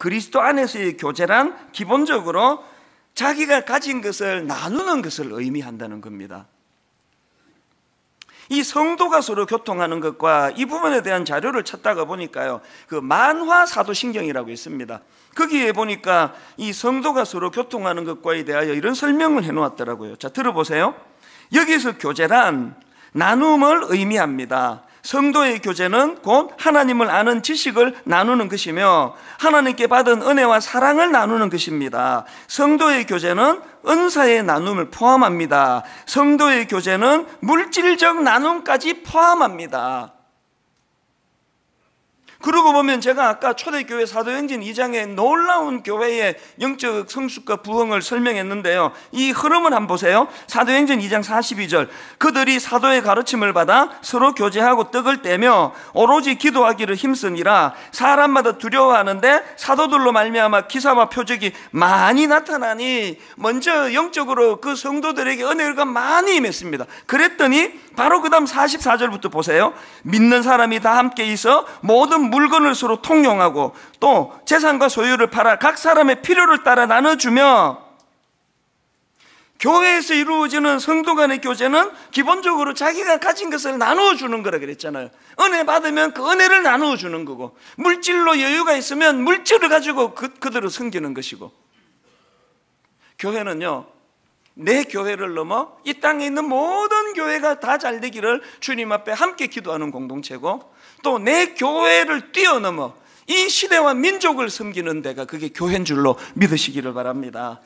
그리스도 안에서의 교제란 기본적으로 자기가 가진 것을 나누는 것을 의미한다는 겁니다. 이 성도가 서로 교통하는 것과 이 부분에 대한 자료를 찾다가 보니까요, 그 만화 사도신경이라고 있습니다. 거기에 보니까 이 성도가 서로 교통하는 것과에 대하여 이런 설명을 해 놓았더라고요. 자, 들어보세요. 여기서 교제란 나눔을 의미합니다. 성도의 교제는 곧 하나님을 아는 지식을 나누는 것이며 하나님께 받은 은혜와 사랑을 나누는 것입니다. 성도의 교제는 은사의 나눔을 포함합니다. 성도의 교제는 물질적 나눔까지 포함합니다. 그러고 보면 제가 아까 초대교회 사도행진 2장에 놀라운 교회의 영적 성숙과 부흥을 설명했는데요. 이 흐름을 한번 보세요. 사도행전 2장 42절. 그들이 사도의 가르침을 받아 서로 교제하고 떡을 떼며 오로지 기도하기를 힘쓰니라 사람마다 두려워하는데 사도들로 말미암아 기사와 표적이 많이 나타나니 먼저 영적으로 그 성도들에게 은혜가 많이 임했습니다. 그랬더니 바로 그다음 44절부터 보세요. 믿는 사람이 다 함께 있어 모든 물건을 서로 통용하고 또 재산과 소유를 팔아 각 사람의 필요를 따라 나눠주며 교회에서 이루어지는 성도 간의 교제는 기본적으로 자기가 가진 것을 나누어 주는 거라 그랬잖아요. 은혜 받으면 그 은혜를 나누어 주는 거고, 물질로 여유가 있으면 물질을 가지고 그, 그대로 섬기는 것이고. 교회는요, 내 교회를 넘어 이 땅에 있는 모든 교회가 다 잘 되기를 주님 앞에 함께 기도하는 공동체고 또 내 교회를 뛰어넘어 이 시대와 민족을 섬기는 데가 그게 교회인 줄로 믿으시기를 바랍니다.